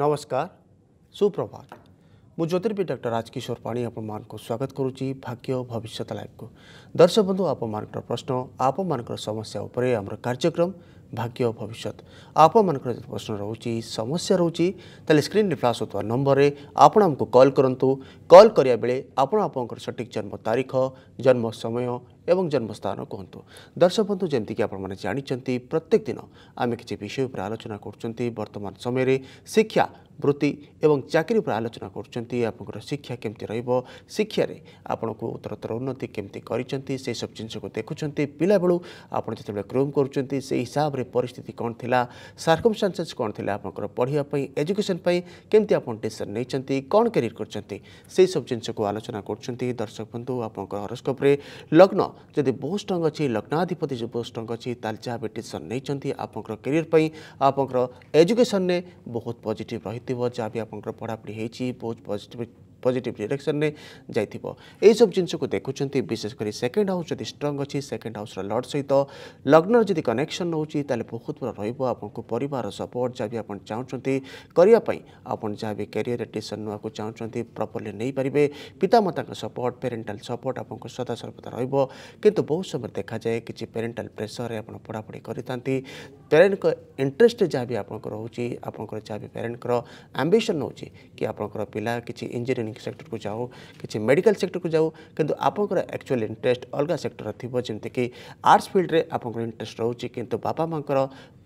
नमस्कार सुप्रभात मु ज्योतिर्पी डर राजकिशोर पाणी आपण स्वागत करुच्छे भाग्य भविष्य लाइफ को दर्शक बंधु आप प्रश्न आप समस्या उपर आम कार्यक्रम भाग्य भविष्य आप प्रश्न रोच समस्या रोचे तेल स्क्रीन फ्लाश होता नंबर में आपण आमको कल करूँ कल कराया बेले आपण आप सठिक जन्म तारीख जन्म समय ଏବଂ ଜନ୍ମସ୍ଥାନ କୁହନ୍ତୁ ଦର୍ଶକ ବନ୍ଧୁ ଯେମିତିକି ଆପଣମାନେ ଜାଣିଛନ୍ତି ପ୍ରତ୍ୟେକ ଦିନ ଆମେ କିଛି ବିଷୟ ଉପରେ ଆଲୋଚନା କରୁଛନ୍ତି ବର୍ତ୍ତମାନ ସମୟରେ ଶିକ୍ଷା ବୃତ୍ତି ଏବଂ ଚାକିରି ଉପରେ ଆଲୋଚନା କରୁଛନ୍ତି ଆପଣଙ୍କର ଶିକ୍ଷା କେମିତି ରହିବ ଶିକ୍ଷାରେ ଆପଣଙ୍କୁ ଉତ୍ତରୋତ୍ତର ଉନ୍ନତି କେମିତି କରିଛନ୍ତି ସେସବୁ ଜିନିଷକୁ ଦେଖୁଛନ୍ତି ପିଲାବେଳୁ ଆପଣ ଯେତେବେଳେ ଗ୍ରୁମ୍ କରୁଛନ୍ତି ସେଇ ହିସାବରେ ପରିସ୍ଥିତି କ'ଣ ଥିଲା ସାର୍କମଷ୍ଟାନ୍ସେସ୍ କ'ଣ ଥିଲା ଆପଣଙ୍କର ପଢ଼ିବା ପାଇଁ ଏଜୁକେସନ୍ ପାଇଁ କେମିତି ଆପଣ ଡିସିସନ୍ ନେଇଛନ୍ତି କ'ଣ କ୍ୟାରିୟର୍ କରିଛନ୍ତି ସେସବୁ ଜିନିଷକୁ ଆଲୋଚନା କରୁଛନ୍ତି ଦର୍ଶକ ବନ୍ଧୁ ଆପଣଙ୍କର ହରସ୍କୋପ୍ରେ ଲଗ୍ନ ଯଦି ବହୁତ ଷ୍ଟ୍ରଙ୍ଗ ଅଛି ଲଗ୍ନାଧିପତି ବହୁତ ଷ୍ଟ୍ରଙ୍ଗ ଅଛି ତାହେଲେ ଯାହା ବି ଡିସିସନ୍ ନେଇଛନ୍ତି ଆପଣଙ୍କର କ୍ୟାରିୟର ପାଇଁ ଆପଣଙ୍କର ଏଜୁକେସନରେ ବହୁତ ପଜିଟିଭ୍ ରହିଥିବ ଯାହା ବି ଆପଣଙ୍କର ପଢ଼ାପଢ଼ି ହେଇଛି ବହୁତ ପଜିଟିଭ୍ পজিটিভ ডিরেকশনে যাই এইসব জিনিসক দেখুম বিশেষ করে সেকেন্ড হাউস যদি স্ট্রং অছি সেকেন্ড হাউসর লর্ড সহিত লগ্নর যদি কনেকশন নেଉଛି তাহলে বহুত বড় রহব আপনার পরিবার সপোর্ট যা বি আপনার চাহুমান করা আপনার যা বি ক্যারিয়ার ডিসিশন নেওয়া চাহুমান প্রপরলি নেইপারে পিতামাতা সপোর্ট প্যারেটাল সপোর্ট আপনার সদা সর্বদা রহব কিন্তু বহু সময় দেখা যায় কিছু প্যারেটাল প্রেসরে আপনার পড়াপড়ি করে থাকে প্যারেন্ট ইন্টরেস্ট যা বি আপনার রয়েছে আপনার যা বি প্যারেন্টর আম্বিশন নেଉଛି কি আপনার পিলা কিছু ইঞ্জিনিয়ারিং बैंकिंग सेक्टर को जाओ कि मेडिकल सेक्टर को जाओ कि आपंकर एक्चुअल इंटरेस्ट अलग सेक्टर थी जमीक आर्ट्स फिल्ड में आपंकर इंटरेस्ट रोचे कि बापा माँ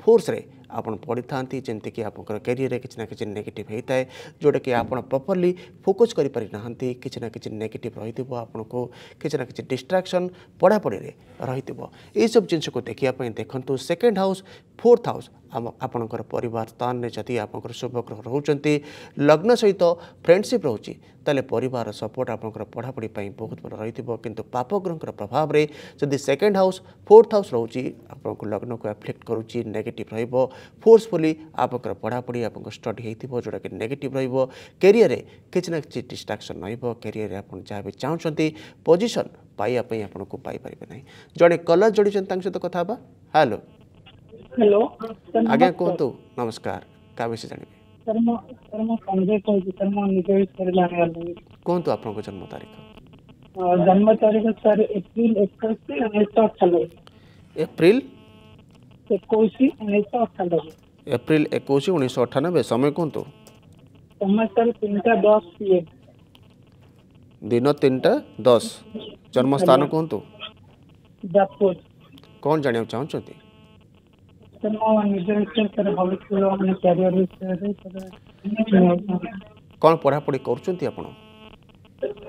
फोर्स आपन पढ़ी था जमीक आप कैरियर किसी कि नेगेट होता है जोटा कि आप प्रपर्ली फोकस कर पारिना कि नेगेट रही थी आपन को किसी ना कि डिस्ट्राक्शन पढ़ापढ़ी रही थोड़ा यह सब जिनको देखापी देखो सेकेंड हाउस फोर्थ हाउस आपंकर पर स्थान में जदि आप शुभग्रह रोच्च लग्न सहित फ्रेंडसीप रोचे तेल पर सपोर्ट आप पढ़ापढ़ी बहुत भर रही थी कि कितु ग्रह प्रभाव में जब सेकेंड हाउस फोर्थ हाउस रोचे आप लग्न को एफ्लेक्ट करेगेट रहा फोर्सफुली आपणकर पढापढि आपणको स्टडी ହେଇଥିବ ଯେଉଁଟାକି ନେଗେଟିଭ୍ ରହିବ କ୍ୟାରିୟରରେ କିଛି ନା କିଛି ଡିଷ୍ଟ୍ରାକ୍ସନ୍ ରହିବ କ୍ୟାରିୟରରେ ଆପଣ ଯାହା ବି ଚାହୁଁଛନ୍ତି ପୋଜିସନ୍ ପାଇବା ପାଇଁ ଆପଣଙ୍କୁ ପାଇପାରିବେ ନାହିଁ ଜଣେ କଲର୍ ଯୋଡ଼ିଛନ୍ତି ତାଙ୍କ ସହିତ କଥା ହେବା ହ୍ୟାଲୋ ହ୍ୟାଲୋ ଆଜ୍ଞା କୁହନ୍ତୁ ନମସ୍କାର କାହା ବିଷୟ ଜାଣିବେ କୁହନ୍ତୁ ଆପଣଙ୍କ ଜନ୍ମ ତାରିଖ ଜନ୍ମ ତାରିଖ ସାର୍ ଏପ୍ରିଲ ଏକୋଇଶ ଉଣେଇଶହ ଅଠାନବେ ଏପ୍ରିଲ ଏକୋଇଶ ଉଣେଇଶହ ଅଠାନବେ ଏପ୍ରିଲ ଏକୋଇଶ ଉଣେଇଶହ ଅଠାନବେ ସମୟ କୁହନ୍ତୁ ସମୟ ସାର୍ ତିନିଟା ଦଶ ପି ଏମ୍ ଦିନ ତିନିଟା ଦଶ ଜନ୍ମସ୍ଥାନ କୁହନ୍ତୁ ଯାଜପୁର କ'ଣ ଜାଣିବାକୁ ଚାହୁଁଛନ୍ତି କ'ଣ ପଢ଼ାପଢ଼ି କରୁଛନ୍ତି ଆପଣ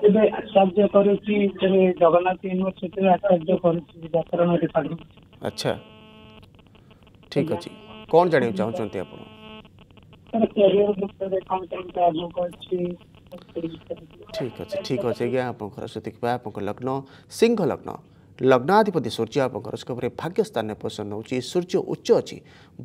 ଏବେ ଆଚାର୍ଯ୍ୟ କରୁଛି ଜଗନ୍ନାଥ ୟୁନିଭର୍ସିଟିରେ ଆଚାର୍ଯ୍ୟ କରୁଛି ବ୍ୟାକରଣ ଡିପାର୍ଟମେଣ୍ଟ ଆଚ୍ଛା ঠিক ଅଛି କ'ଣ ଜାଣିବାକୁ ଚାହୁଁଛନ୍ତି ଆପଣ ଠିକ୍ ଅଛି ଠିକ୍ ଅଛି ଆଜ୍ଞା ଆପଣଙ୍କର ସେତିକିବା ଆପଣଙ୍କ ଲଗ୍ନ ସିଂହ ଲଗ୍ନ ଲଗ୍ନାଧିପତି ସୂର୍ଯ୍ୟ ଆପଣଙ୍କ ହରସ୍କୋପରେ ଭାଗ୍ୟ ସ୍ଥାନରେ ପୋଷଣ ନେଉଛି ସୂର୍ଯ୍ୟ ଉଚ୍ଚ ଅଛି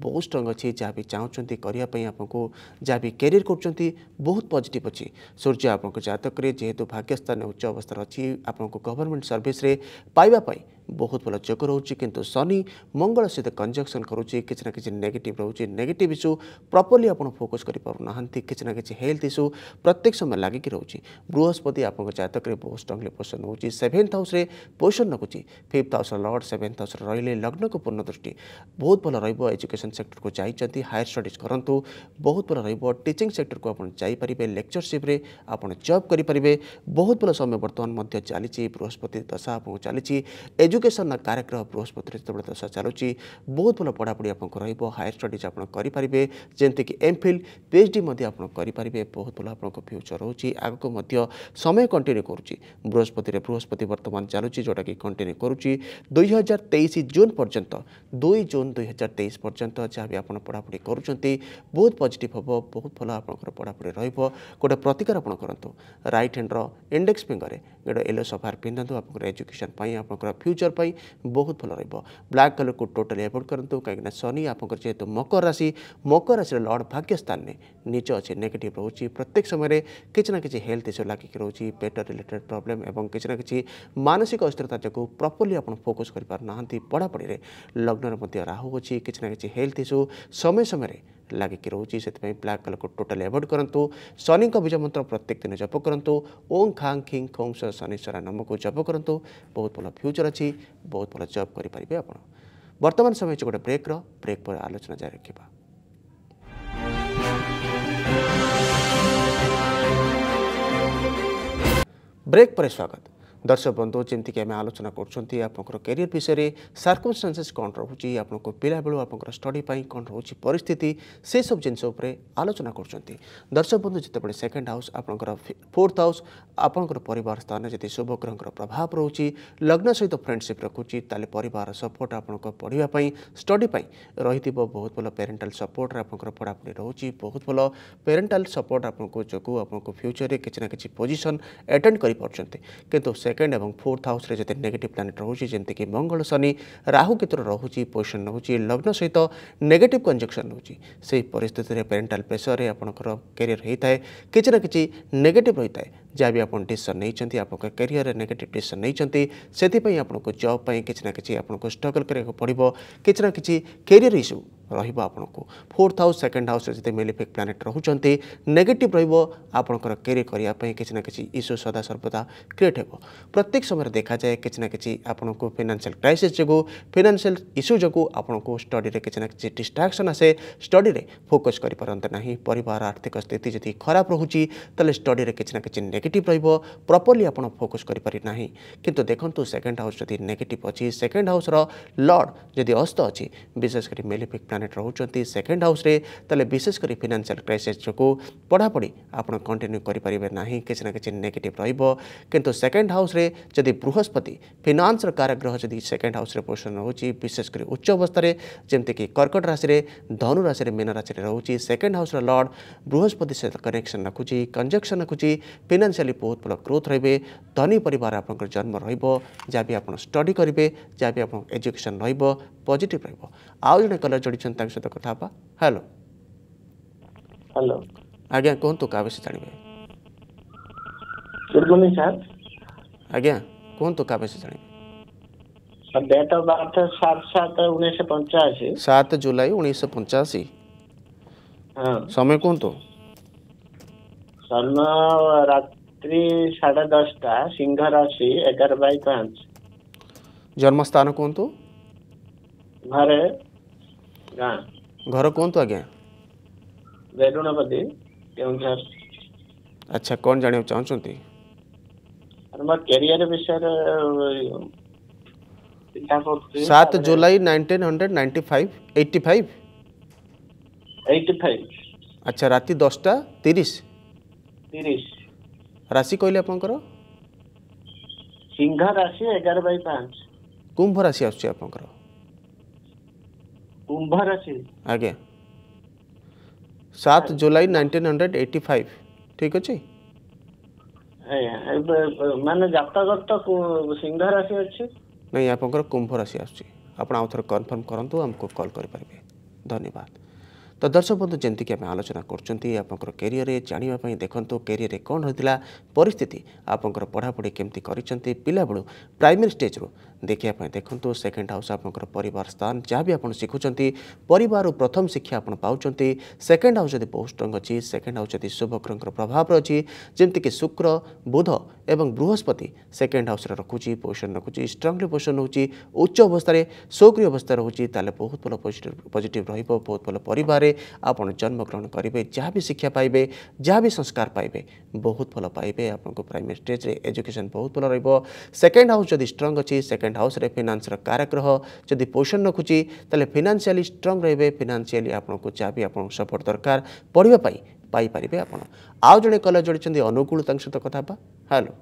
ବହୁତ ଷ୍ଟ୍ରଙ୍ଗ ଅଛି ଯାହା ବି ଚାହୁଁଛନ୍ତି କରିବା ପାଇଁ ଆପଣଙ୍କୁ ଯାହା ବି କ୍ୟାରିୟର କରୁଛନ୍ତି ବହୁତ ପଜିଟିଭ୍ ଅଛି ସୂର୍ଯ୍ୟ ଆପଣଙ୍କ ଜାତକରେ ଯେହେତୁ ଭାଗ୍ୟ ସ୍ଥାନରେ ଉଚ୍ଚ ଅବସ୍ଥାରେ ଅଛି ଆପଣଙ୍କୁ ଗଭର୍ଣ୍ଣମେଣ୍ଟ ସର୍ଭିସରେ ପାଇବା ପାଇଁ बहुत भल जो रोच कितु शनि मंगल सहित कंजक्शन करूँ कि नेगेट रोच नेगेट इश्यू प्रपर्ली आप फोकस कर पार्ना कि हेल्थ इश्यू प्रत्येक समय लगिक रोचे बृहस्पति आप जतक बहुत स्ट्रंगली पोषण हो सेन्थ हाउस पोषण रखुच्छे fifth house lord seventh house रही लग्न को पूर्ण दृष्टि बहुत भल रजुकेशन सेक्टर को जाइंट हायर स्टडिज करूँ बहुत भल रिचिंग सेक्टर को आपे लेक्चरसीप्रे आप जब करें बहुत भल समय बर्तमान चली बृहस्पति दशा आप चली ଏଜୁକେସନ୍ର କାରଗ୍ରହ ବୃହସ୍ପତିରେ ଯେତେବେଳେ ଦଶା ଚାଲୁଛି ବହୁତ ଭଲ ପଢ଼ାପଢ଼ି ଆପଣଙ୍କ ରହିବ ହାୟର ଷ୍ଟଡ଼ିଜ୍ ଆପଣ କରିପାରିବେ ଯେମିତିକି M Phil P H D ମଧ୍ୟ ଆପଣ କରିପାରିବେ ବହୁତ ଭଲ ଆପଣଙ୍କ ଫ୍ୟୁଚର୍ ରହୁଛି ଆଗକୁ ମଧ୍ୟ ସମୟ କଣ୍ଟିନ୍ୟୁ କରୁଛି ବୃହସ୍ପତିରେ ବୃହସ୍ପତି ବର୍ତ୍ତମାନ ଚାଲୁଛି ଯେଉଁଟାକି କଣ୍ଟିନ୍ୟୁ କରୁଛି ଦୁଇ ହଜାର ତେଇଶ ଜୁନ୍ ପର୍ଯ୍ୟନ୍ତ ଦୁଇ ଜୁନ୍ ଦୁଇ ହଜାର ତେଇଶ ପର୍ଯ୍ୟନ୍ତ ଯାହା ବି ଆପଣ ପଢ଼ାପଢ଼ି କରୁଛନ୍ତି ବହୁତ ପଜିଟିଭ୍ ହେବ ବହୁତ ଭଲ ଆପଣଙ୍କର ପଢ଼ାପଢ଼ି ରହିବ ଗୋଟେ ପ୍ରତିକାର ଆପଣ କରନ୍ତୁ ରାଇଟ୍ ହ୍ୟାଣ୍ଡର ଇଣ୍ଡେକ୍ସ ଫିଙ୍ଗରରେ ଗୋଟେ ୟେଲୋ ସଫାର ପିନ୍ଧନ୍ତୁ ଆପଣଙ୍କର ଏଜୁକେସନ୍ ପାଇଁ ଆପଣଙ୍କର ଫ୍ୟୁଚର୍ পাই বহুত ভাল রইব ব্ল্যাক কালার কো টোটালি এপ্লাই কৰন্ত কাইক না সনি আপংক জেতো মকর রাশি মকর রাশি লর্ড ভাগ্যস্থান নে নিচে আছে নেগেটিভ ৰহচি প্ৰত্যেক সময়ৰে কিছ না কিছ হেলথ ইছু লাগি কৰচি পেটা रिलेटेड প্ৰবলেম এবং কিছ না কিছ মানসিক অস্থিৰতাটো প্ৰপৰলি আপোন ফোকাস কৰিব পৰা নাহাতি বড় বড়ৰে লগ্নৰ মধ্য ৰাহু আছে কিছ না কিছ হেলথ ইছু সময় সময়ৰে ଲାଗିକି ରହୁଛି ସେଥିପାଇଁ ବ୍ଲାକ୍ କଲର୍କୁ ଟୋଟାଲି ଆଭଏଡ଼୍ କରନ୍ତୁ ଶନିଙ୍କ ବୀଜ ମନ୍ତ୍ର ପ୍ରତ୍ୟେକ ଦିନ ଜପ କରନ୍ତୁ ଓଁ ଖାଂ ଖିଂ ଖୋଂ ଶନିଶ୍ୱର ନାମକୁ ଜପ କରନ୍ତୁ ବହୁତ ଭଲ ଫ୍ୟୁଚର୍ ଅଛି ବହୁତ ଭଲ ଜବ୍ କରିପାରିବେ ଆପଣ ବର୍ତ୍ତମାନ ସମୟ ହେଉଛି ଗୋଟେ ବ୍ରେକ୍ର ବ୍ରେକ୍ ପରେ ଆଲୋଚନା ଜାରି ରଖିବା ବ୍ରେକ୍ ପରେ ସ୍ୱାଗତ दर्शक बंधु जमीक आम आलोचना करियर विषय में सार्कमस्टानसेस कौन रोचे आपको पिला बेलू आप स्टडी कौन रोच परिस्थिति से सब जिन आलोचना कर दर्शक बंधु जितेबाद सेकेंड हाउस आप फोर्थ हाउस आपं पर स्थान जी शुभग्रह प्रभाव रोच लग्न सहित फ्रेंडसीप तेल पर सपोर्ट आप पढ़ापी स्टडी रही बहुत भल पेरेन्टाल सपोर्ट आप पढ़ापढ़ी रोच बहुत भल पेरेन्टाल सपोर्ट आप फ्यूचर में किसी ना कि पोजिशन एटेड कर पार्टी कितना ସେକେଣ୍ଡ ଏବଂ ଫୋର୍ଥ ହାଉସ୍ରେ ଯେତେ ନେଗେଟିଭ୍ ପ୍ଲାନେଟ୍ ରହୁଛି ଯେମିତିକି ମଙ୍ଗଳ ଶନି ରାହୁ କେତେବେଳେ ରହୁଛି ପୋଜିସନ୍ ରହୁଛି ଲଗ୍ନ ସହିତ ନେଗେଟିଭ୍ କଞ୍ଜକ୍ସନ୍ ରହୁଛି ସେହି ପରିସ୍ଥିତିରେ ପ୍ୟାରେଣ୍ଟାଲ୍ ପ୍ରେସରରେ ଆପଣଙ୍କର କ୍ୟାରିୟର ହୋଇଥାଏ କିଛି ନା କିଛି ନେଗେଟିଭ୍ ରହିଥାଏ जहाँ भी आपड़ डिशन नहीं आपको कैरियर नेगेटिव डिसन नहीं जब आपको जब किना कि आपको स्ट्रगल कर पड़ो कि कैरियर इश्यू रपू फोर्थ हाउस सेकेंड हाउस जो मेलीफिक प्लानेट रोच नेगेटिव रपणकर कैरियर करने ना कि इश्यू सदा सर्वदा क्रिएट हो प्रत्येक समय देखा जाए ना कि आपको फिनान्सील क्राइसीस जो फिनान्सील इश्यू जो आपको स्टडी में किसी ना कि डिस्ट्राक्शन आसे स्टडी फोकस करें ना पर आर्थिक स्थिति जी खराब रोचे स्टडी में किसी ना कि नेगेटिव रपरली आप फोकस करना कितु देखो सेकेंड हाउस जदि नेगेट अच्छी सेकेंड हाउस लड़ जदि अस्त अच्छी विशेषकर मेलिफिक प्लानेट रोच्च सेकेंड हाउस तेल विशेषकर फिनान्सील क्राइसीस जो पढ़ापढ़ी आप कंटिन्यू करें किसी ना कि नेगेट रु सेकेंड हाउस जदि बृहस्पति फिनान्स काराग्रह जदि सेकेंड हाउस पोषण रोचे विशेषकर उच्च अवस्था जमीक कर्कट राशि धनुराशि मीन राशि रोचे सेकेंड हाउस लड़ बृहस्पति सहित कनेक्शन रखुच कंजक्शन रखुच फिनान्स ଫିନାନ୍ସିଆଲି ବହୁତ ଭଲ ଗ୍ରୋଥ୍ ରହିବେ ଧନୀ ପରିବାର ଆପଣଙ୍କର ଜନ୍ମ ରହିବ ଯାହା ବି ଆପଣ ଷ୍ଟଡ଼ି କରିବେ ଯାହା ବି ଆପଣ ଏଜୁକେସନ୍ ରହିବ ପଜିଟିଭ୍ ରହିବ ଆଉ ଜଣେ କଲର୍ ଯୋଡ଼ିଛନ୍ତି ତାଙ୍କ ସହିତ କଥା ହେବା ହ୍ୟାଲୋ ହ୍ୟାଲୋ ଆଜ୍ଞା କୁହନ୍ତୁ କାହା ବିଷୟ ଜାଣିବେ ଗୁଡ୍ ମର୍ଣ୍ଣିଂ ସାର୍ ଆଜ୍ଞା କୁହନ୍ତୁ କାହା ବିଷୟ ଜାଣିବେ डेट ऑफ बर्थ सात सात उन्नीस सौ पंचासी सात जुलाई उन्नीस सौ पंचासी हाँ समय कौन तो समय रात ରାତ୍ରି ସାଢ଼େ ଦଶଟା ସିଂହ ରାଶି ଏଗାର ବାଇ ପାଞ୍ଚ ଜନ୍ମସ୍ଥାନ କୁହନ୍ତୁ ଘରେ ଗାଁ ଘର କୁହନ୍ତୁ ଆଜ୍ଞା ବେରୁଣପତି କେଉଁଝର ଆଚ୍ଛା କ'ଣ ଜାଣିବାକୁ ଚାହୁଁଛନ୍ତି ମୋର କ୍ୟାରିୟର ବିଷୟରେ ଚିନ୍ତା କରୁଛି ସାତ July nineteen hundred ninety five eighty five eighty five ଆଚ୍ଛା ରାତି ଦଶଟା ତିରିଶ ତିରିଶ ରାଶି କହିଲେ ଆପଣଙ୍କର ସିଂହ ରାଶି ଏଗାର ବାଇ ପାଞ୍ଚ କୁମ୍ଭ ରାଶି ଆସୁଛି ଆପଣଙ୍କର କୁମ୍ଭ ରାଶି ଆଜ୍ଞା ସାତ July nineteen hundred eighty five ଠିକ୍ ଅଛି ମାନେ ଜାତକତ ସିଂହ ରାଶି ଅଛି ନାଇଁ ଆପଣଙ୍କର କୁମ୍ଭ ରାଶି ଆସୁଛି ଆପଣ ଆଉ ଥରେ କନଫର୍ମ କରନ୍ତୁ ଆମକୁ କଲ୍ କରିପାରିବେ ଧନ୍ୟବାଦ ତ ଦର୍ଶକ ବନ୍ଧୁ ଯେମିତିକି ଆମେ ଆଲୋଚନା କରୁଛନ୍ତି ଆପଣଙ୍କର କ୍ୟାରିଅର୍ରେ ଜାଣିବା ପାଇଁ ଦେଖନ୍ତୁ କ୍ୟାରିଅର୍ରେ କ'ଣ ହୋଇଥିଲା ପରିସ୍ଥିତି ଆପଣଙ୍କର ପଢ଼ାପଢ଼ି କେମିତି କରିଛନ୍ତି ପିଲାବେଳୁ ପ୍ରାଇମେରୀ ଷ୍ଟେଜ୍ରୁ देखापी देखु सेकेंड हाउस परिवार स्थान जहाँ भी आप शिखुं पर प्रथम शिक्षा आप पाँच सेकेंड हाउस जब बहुत स्ट्रंग अच्छी सेकेंड हाउस जब शुभग्रह प्रभाव अच्छी जमीक शुक्र बुध एवं बृहस्पति सेकेंड हाउस रखुच्छी पोजिशन रखुच स्ट्रंगली पोजिशन होची उच्च अवस्था सौक्रिय अवस्था रोचे बहुत भल पजिट रही बहुत भल पर आप जन्मग्रहण करेंगे जहाँ भी शिक्षा पाइबे जहाँ भी संस्कार पाइबे बहुत भल पाइबे आप प्राइमेरी स्टेज एजुकेशन बहुत भल रेकेंड हाउस जब स्ट्रंग अच्छी सेकेंड ଗଭର୍ଣ୍ଣମେଣ୍ଟ ହାଉସ୍ରେ ଫିନାନ୍ସର କାରକ ରହ ଯଦି ପୋଜିସନ୍ ରଖୁଛି ତାହେଲେ ଫିନାନ୍ସିଆଲି ଷ୍ଟ୍ରଙ୍ଗ ରହିବେ ଫିନାନ୍ସିଆଲି ଆପଣଙ୍କୁ ଯାହା ବି ଆପଣଙ୍କୁ ସପୋର୍ଟ ଦରକାର ପଢ଼ିବା ପାଇଁ ପାଇପାରିବେ ଆପଣ ଆଉ ଜଣେ କଲେଜ ଜଡ଼ିଛନ୍ତି ଅନୁକୂଳ ତାଙ୍କ ସହିତ କଥା ହେବା ହ୍ୟାଲୋ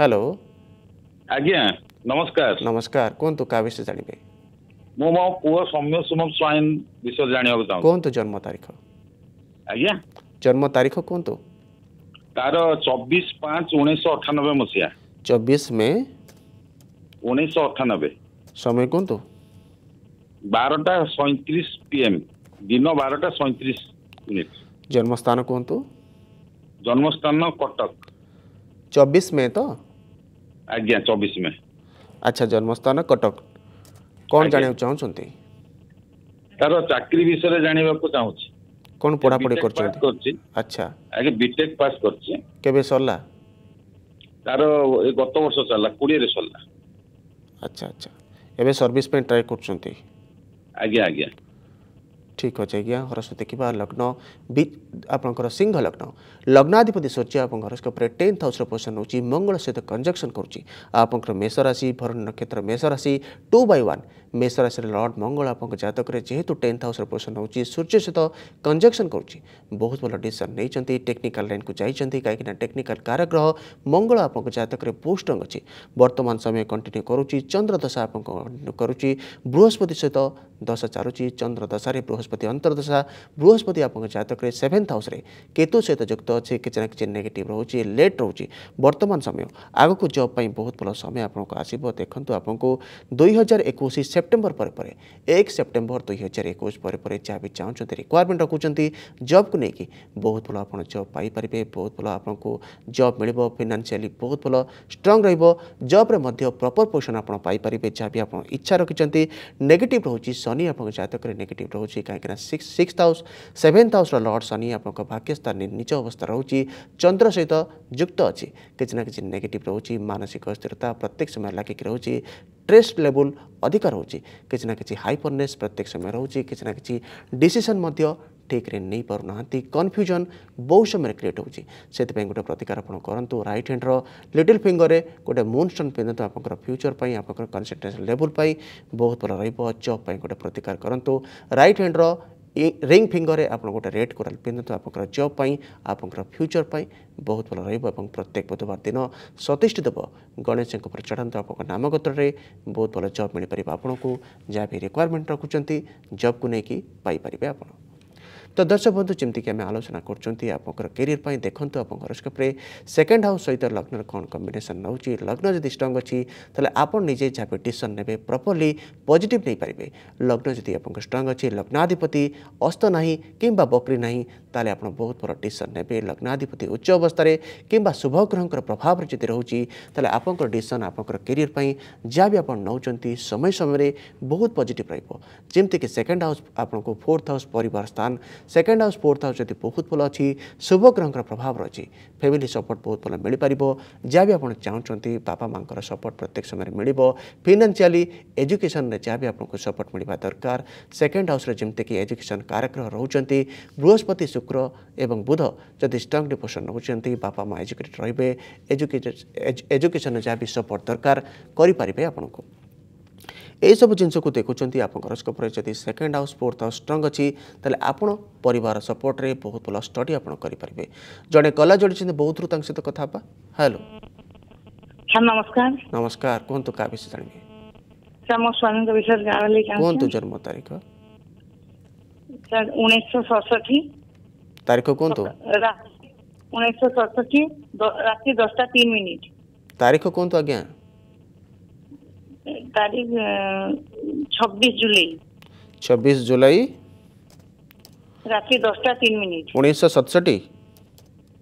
ହ୍ୟାଲୋ ଆଜ୍ଞା ନମସ୍କାର ନମସ୍କାର କୁହନ୍ତୁ କାହା ବିଷୟ ଜାଣିବେ ମୁଁ ମୋ ପୁଅ ସୌମ୍ୟ ସୁମନ ସ୍ୱାଇଁ ବିଷୟରେ ଜାଣିବାକୁ ଚାହୁଁଛି କୁହନ୍ତୁ ଜନ୍ମ ତାରିଖ ଆଜ୍ଞା ଜନ୍ମ ତାରିଖ କୁହନ୍ତୁ ତାର ଚବିଶ ପାଞ୍ଚ ଉଣେଇଶହ ଅଠାନବେ ମସିହା चौबीस में उन्नीस सौ अठानबे समय कौन तो বারোটা সৈত্রিশ পিএম দিন বারোটা সৈত্রিশ মিনিট জন্মস্থান কুহতু জন্মস্থান কটক চব্বিশ মে তো আজ্ঞা চব্বিশ মে আচ্ছা জন্মস্থান কটক কোন জানিବାକୁ ଚାହୁଁଛନ୍ତି ତାର ଚାକିରି ବିଷୟରେ ଜାଣିବାକୁ ଚାହୁଁଛି କ'ଣ ପଢାପଢି କରିଛନ୍ତି ଆଚ୍ଛା ଆଜ୍ଞା ବିଟେକ୍ ପାସ୍ କରିଛି କେବେ ସରିଲା ᱟᱨᱚ ᱮ ᱜᱚᱛᱚ વર્ષ ᱪᱟᱞᱟ 20 ᱨᱮ ᱪᱟᱞᱟ ᱟᱪᱪᱷᱟ ᱟᱪᱪᱷᱟ ᱮᱵᱮ ᱥᱟᱨᱵᱤᱥ ᱯᱮ ᱴᱨᱟᱭ ᱠᱚᱨᱪᱩᱱᱛᱤ ᱟᱜᱮ ᱟᱜᱮ ᱴᱷᱤᱠ ᱦᱚᱪᱟᱜᱼᱟ ᱜᱮᱭᱟ ᱦᱚᱨᱥᱚ ᱛᱮᱠᱤ ᱵᱟ ᱞᱚᱜᱱᱚ ᱵᱤᱪ ᱟᱯᱱᱠᱚᱨ ᱥᱤᱝᱦ ᱞᱚᱜᱱᱚ ᱞᱚᱜᱱᱟಧಿᱯതി ᱥᱚᱨᱪᱤ ᱟᱯᱱᱠᱚᱨ ᱦᱚᱨᱥᱠᱚᱯᱨᱮ 10 ᱦᱟᱩᱥ ᱨᱮ ᱯᱚᱨᱥᱚᱱ ᱦᱩᱪᱤ ᱢᱚᱝᱜᱚᱞ ᱥᱮᱫ ᱠᱚᱱᱡᱮᱠᱥᱚᱱ ᱠᱚᱨᱩᱪᱤ ᱟᱯᱱᱠᱚᱨ ᱢᱮᱥᱚ ᱨᱟᱥᱤ ᱯᱷᱚᱨᱱ ᱱᱠᱷᱮᱛᱨ ᱢᱮᱥᱚ ᱨᱟ मेष राशि लर्ड मंगल आप जतक जेहेतु टेन्थ हाउस पोषण हो सूर्य सहित कंजक्शन कर बहुत भल डन नहीं टेक्निकाल लाइन को जाइंट कहीं टेक्निकाल कारग्रह मंगल आप जतक पोस्टंग अच्छी बर्तमान समय कंटिन्यू करुच्च चंद्रदशा आप करुच्च बृहस्पति सहित दश चारुची चंद्रदशार बृहस्पति अंतर्दशा बृहस्पति आप जतक सेभेन्थ हाउस केतु सहित युक्त अच्छे किसी ना कि नेगेट रोच लेट रोच बर्तमान समय आगक जब बहुत भल समय आपको आसो देखो आप दुई हजार एक ସେପ୍ଟେମ୍ବର ପରେ ପରେ ଏକ ସେପ୍ଟେମ୍ବର ଦୁଇ ହଜାର ଏକୋଇଶ ପରେ ପରେ ଯାହା ବି ଚାହୁଁଛନ୍ତି ରିକ୍ୱାରମେଣ୍ଟ ରଖୁଛନ୍ତି ଜବ୍କୁ ନେଇକି ବହୁତ ଭଲ ଆପଣ ଜବ୍ ପାଇପାରିବେ ବହୁତ ଭଲ ଆପଣଙ୍କୁ ଜବ୍ ମିଳିବ ଫିନାନ୍ସିଆଲି ବହୁତ ଭଲ ଷ୍ଟ୍ରଙ୍ଗ ରହିବ ଜବ୍ରେ ମଧ୍ୟ ପ୍ରପର୍ ପୋଜିସନ୍ ଆପଣ ପାଇପାରିବେ ଯାହା ବି ଆପଣ ଇଚ୍ଛା ରଖିଛନ୍ତି ନେଗେଟିଭ୍ ରହୁଛି ଶନି ଆପଣଙ୍କ ଜାତକରେ ନେଗେଟିଭ୍ ରହୁଛି କାହିଁକିନା ସିକ୍ସ ସିକ୍ସ ହାଉସ୍ ସେଭେନ୍ଥ ହାଉସ୍ର ଲର୍ଡ଼ ଶନି ଆପଣଙ୍କ ଭାଗ୍ୟସ୍ଥାନ ନିଜ ଅବସ୍ଥା ରହୁଛି ଚନ୍ଦ୍ର ସହିତ ଯୁକ୍ତ ଅଛି କିଛି ନା କିଛି ନେଗେଟିଭ୍ ରହୁଛି ମାନସିକ ସ୍ଥିରତା ପ୍ରତ୍ୟେକ ସମୟ ଲାଗିକି ରହୁଛି ଷ୍ଟ୍ରେସ୍ ଲେବୁଲ୍ ଅଧିକ ରହୁଛି କିଛି ନା କିଛି ହାଇପରନେସ୍ ପ୍ରତ୍ୟେକ ସମୟ ରହୁଛି କିଛି ନା କିଛି ଡିସିସନ୍ ମଧ୍ୟ ଠିକ୍ରେ ନେଇପାରୁନାହାନ୍ତି କନଫ୍ୟୁଜନ୍ ବହୁ ସମୟରେ କ୍ରିଏଟ୍ ହେଉଛି ସେଥିପାଇଁ ଗୋଟେ ପ୍ରତିକାର ଆପଣ କରନ୍ତୁ ରାଇଟ୍ ହ୍ୟାଣ୍ଡର ଲିଟିଲ୍ ଫିଙ୍ଗରରେ ଗୋଟେ ମୁନ୍ ଷ୍ଟୋନ୍ ପିନ୍ଧନ୍ତୁ ଆପଣଙ୍କର ଫ୍ୟୁଚର୍ ପାଇଁ ଆପଣଙ୍କର କନ୍ସେନ୍ଟ୍ରେସନ୍ ଲେବୁଲ୍ ପାଇଁ ବହୁତ ଭଲ ରହିବ ଜବ୍ ପାଇଁ ଗୋଟେ ପ୍ରତିକାର କରନ୍ତୁ ରାଇଟ୍ ହ୍ୟାଣ୍ଡର ରିଙ୍ଗ ଫିଙ୍ଗରରେ ଆପଣ ଗୋଟେ ରେଡ୍ କୋରାଲ ପିନ୍ଧନ୍ତୁ ଆପଣଙ୍କର ଜବ୍ ପାଇଁ ଆପଣଙ୍କର ଫ୍ୟୁଚର ପାଇଁ ବହୁତ ଭଲ ରହିବ ଏବଂ ପ୍ରତ୍ୟେକ ବୁଧବାର ଦିନ ସତୀଷ୍ଠ ଦେବ ଗଣେଶଙ୍କ ଉପରେ ଚଢ଼ାନ୍ତୁ ଆପଣଙ୍କ ନାମଗୋତ୍ରରେ ବହୁତ ଭଲ ଜବ୍ ମିଳିପାରିବ ଆପଣଙ୍କୁ ଯାହା ବି ରିକ୍ୱାରମେଣ୍ଟ ରଖୁଛନ୍ତି ଜବ୍କୁ ନେଇକି ପାଇପାରିବେ ଆପଣ तो दर्शक बंधु जमीक आम आलोचना कर पर देखते आप हरस्कोप्रे सेकेंड हाउस सहित लग्नर कौन कम्बेसन रोच लग्न जब स्ट्रंग अच्छी तेल आप निजे जहाँ डिसीसन ने प्रपरली पजिट नहीं पारे लग्न जदि आप स्ट्रंग अच्छी लग्नाधिपति अस्त ना कि बकरी ना तो आप बहुत बड़ा डिसीसन ने लग्नाधिपति उच्च अवस्था कि शुभग्रह प्रभाव जब रोचे तेल आप डिसीसन आप जहाँ भी आप नौ समय समय बहुत पजिट रोक सेकेंड हाउस आपको फोर्थ हाउस पर स्थान সেকেন্ড হাউস ফোর্থ হাউস যদি বহুত ভাল ଅଛି ଶୁଭ ଗ୍ରହଙ୍କର ପ୍ରଭାବ ରହିଛି ଫ୍ୟାମିଲି ସପୋର୍ଟ ବହୁତ ଭଲ ମିଳିପାରିବ ଯାହା ବି ଆପଣ ଚାହୁଁଛନ୍ତି ବାପା ମାଆଙ୍କର ସପୋର୍ଟ ପ୍ରତ୍ୟେକ ସମୟରେ ମିଳିବ ଫିନାନ୍ସିଆଲି ଏଜୁକେସନରେ ଯାହା ବି ଆପଣଙ୍କୁ ସପୋର୍ଟ ମିଳିବା ଦରକାର ସେକେଣ୍ଡ ହାଉସ୍ରେ ଯେମିତିକି ଏଜୁକେସନ୍ କାରଗ୍ରହ ରହୁଛନ୍ତି ବୃହସ୍ପତି ଶୁକ୍ର ଏବଂ ବୁଧ ଯଦି ଷ୍ଟ୍ରଙ୍ଗ ଡିପୋସନ୍ ନେଉଛନ୍ତି ବାପା ମାଆ ଏଜୁକେଟେଡ଼ ରହିବେ ଏଜୁକେଟେଡ଼ ଏଜୁକେସନରେ ଯାହା ବି ସପୋର୍ଟ ଦରକାର କରିପାରିବେ ଆପଣଙ୍କୁ ଏହିସବୁ ଜିନିଷକୁ ଦେଖୁଛନ୍ତି ଆପଣଙ୍କର ସ୍କୋପରେ ଯଦି second house fourth house strong ଅଛି ତାହେଲେ ଆପଣ ପରିବାର ସପୋର୍ଟରେ ବହୁତ ଭଲ ଷ୍ଟଡ଼ି ଆପଣ କରିପାରିବେ ଜଣେ କଲା ଯୋଡ଼ିଛନ୍ତି ବହୁତରୁ ତାଙ୍କ ସହିତ କଥା ହେବା ହ୍ୟାଲୋ ନମସ୍କାର ନମସ୍କାର କୁହନ୍ତୁ କାହା ବିଷୟ ଜାଣିବେ ସାର୍ ମୋ ସ୍ୱାମୀଙ୍କ ବିଷୟରେ ଜାଣିଲି କୁହନ୍ତୁ ଜନ୍ମ ତାରିଖ ସାର୍ ଉଣେଇଶହ ସତଷଠି ତାରିଖ କୁହନ୍ତୁ ଉଣେଇଶହ ସତଷଠି ରାତି ଦଶଟା ତିନି ମିନିଟ୍ ତାରିଖ କୁହନ୍ତୁ ଆଜ୍ଞା तारीख छब्बीस जुलाई छब्बीस जुलाई राति दसटा तीन मिनिट उन्नीस सौ सतसठी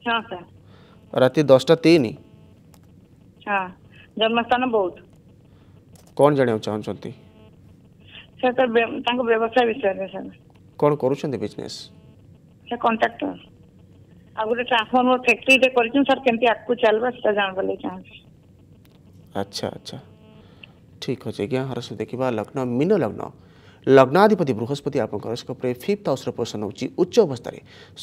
हाँ सर राति दसटा तीन हाँ जन्मस्थान बौद्ध कौन जाना चाहते सर तो तांको व्यवसाय विषय सर कौन करूछन बिजनेस सर कॉन्ट्रैक्टर आ गोटे फैक्ट्री रे करिछन सर केमती आगु चलबा सेटा जानबा ले चाहब अच्छा अच्छा ठीक अच्छे आज्ञा हर सब देखा लग्न मीन लग्न लग्नाधिपति बृहस्पति आप फिफ्थ हाउस पोषण हो उच्च अवस्था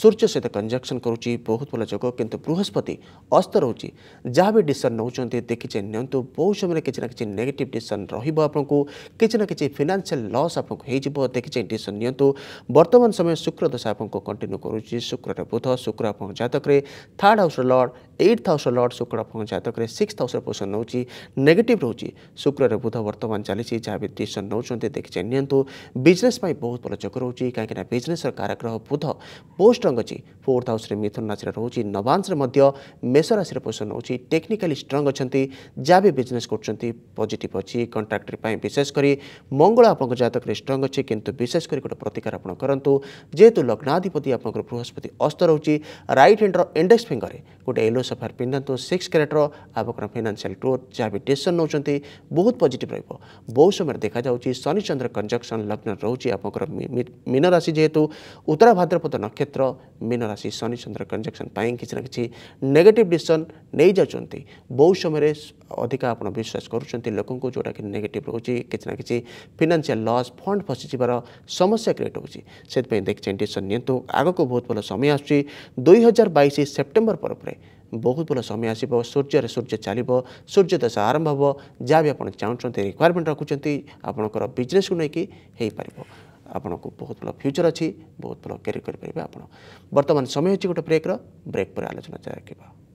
सूर्य सहित कंजक्शन करुच्च बहुत भल जग कि बृहस्पति अस्त रोच जहाँ भी डिसन नौ चाहे नि बहुत समय किसी ना कि नेगेट डिसन रुक किसी ना कि फिनान्सील लस आपको चाहे डिसन नि बर्तमान समय शुक्र दशा आप कंटिन्यू करुच्च शुक्र बुध शुक्र आप जतक्रे third house lord eight thousand लट शुक्र पहुँचा जातक सिक्स थाउजेंड पोजिशन नौ नेगेटिव रोचे शुक्र बुध बर्तमान चली जहाँ भी डिसीजन नौकर देखिए निंतु बिजनेस बहुत भल जोग रोचे कहीं बिजनेस काराग्रह बुध पोस्ट रंग अच्छी फोर्थ हाउस मिथुन राशि रोचे नवांश मेष राशि पोजिशन नौ टेक्निकाली स्ट्रंग अच्छा जहाँ भी बिजनेस कर अच्छी कंट्राक्टर विशेषकर मंगल आप जतक स्ट्रंग अच्छे कितु विशेषकर गोटे प्रतिकार आप करूँ जेहेतु लग्नाधिपति आप बृहस्पति अस्त रोचे रईट हैंडर इंडेक्स फिंगर गोटे येलो फोकस अफेयर पिंधतु सिक्स क्यारेटर आपको फिनान्सील ग्रोथ जहाँ भी डिसन नौ बहुत पजिट रो समय देखा शनिचंद्र कंजक्शन लग्न रोचे मीन राशि जेहेतु भाद्रपद नक्षत्र मीन राशि शनिचंद्र कंजक्शन किसी ना कि नेगेट डिसन नहीं जाती बहुत समय अधिक आप विश्वास करोक जोटा कि नेगेटिव रोचे किसी ना कि फिनान्सील लस फंड फसी समस्या क्रिएट होतीपाई देखें डिशन नि आगक बहुत भल समय आस हजार बैश सेप्टेम्बर पर ବହୁତ ଭଲ ସମୟ ଆସିବ ସୂର୍ଯ୍ୟରେ ସୂର୍ଯ୍ୟ ଚାଲିବ ସୂର୍ଯ୍ୟ ଦଶ ଆରମ୍ଭ ହେବ ଯାହା ବି ଆପଣ ଚାହୁଁଛନ୍ତି ରିକ୍ୱାରମେଣ୍ଟ ରଖୁଛନ୍ତି ଆପଣଙ୍କର ବିଜନେସ୍କୁ ନେଇକି ହୋଇପାରିବ ଆପଣଙ୍କୁ ବହୁତ ଭଲ ଫ୍ୟୁଚର୍ ଅଛି ବହୁତ ଭଲ କ୍ୟାରିୟର୍ କରିପାରିବେ ଆପଣ ବର୍ତ୍ତମାନ ସମୟ ହେଉଛି ଗୋଟେ ବ୍ରେକ୍ର ବ୍ରେକ୍ ପରେ ଆଲୋଚନା ଜାରି ରଖିବା